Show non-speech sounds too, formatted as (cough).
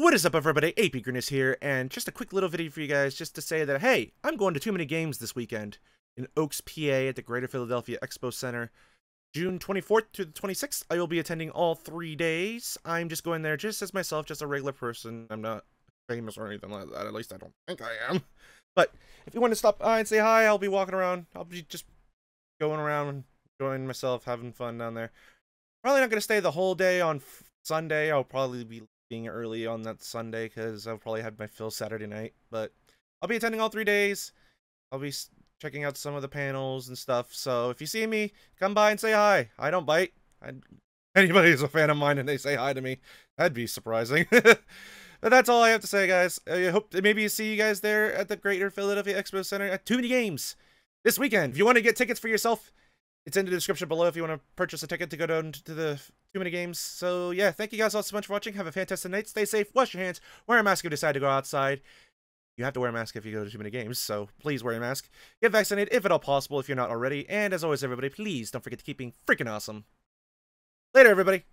What is up everybody, AP Grinnis here, and just a quick little video for you guys just to say that, hey, I'm going to too many games this weekend in Oaks, PA at the Greater Philadelphia Expo Center. June 24th to the 26th, I will be attending all three days. I'm just going there just as myself, just a regular person. I'm not famous or anything like that, at least I don't think I am. But if you want to stop by and say hi, I'll be walking around. I'll be just going around, enjoying myself, having fun down there. Probably not going to stay the whole day on Sunday. I'll probably be being early on that Sunday because I'll probably have my fill Saturday night. But I'll be attending all three days. I'll be checking out some of the panels and stuff. So if you see me, come by and say hi. I don't bite. I, (laughs) anybody is a fan of mine and they say hi to me, that'd be surprising. (laughs) but that's all I have to say, guys. I hope maybe see you guys there at the Greater Philadelphia Expo Center at Too Many Games this weekend. If you want to get tickets for yourself, it's in the description below if you want to purchase a ticket to go down to the Too Many games. So yeah, thank you guys all so much for watching. Have a fantastic night. Stay safe. Wash your hands. Wear a mask if you decide to go outside. You have to wear a mask if you go to too many games, so please wear a mask. Get vaccinated if at all possible if you're not already. And as always, everybody, please don't forget to keep being freaking awesome. Later, everybody.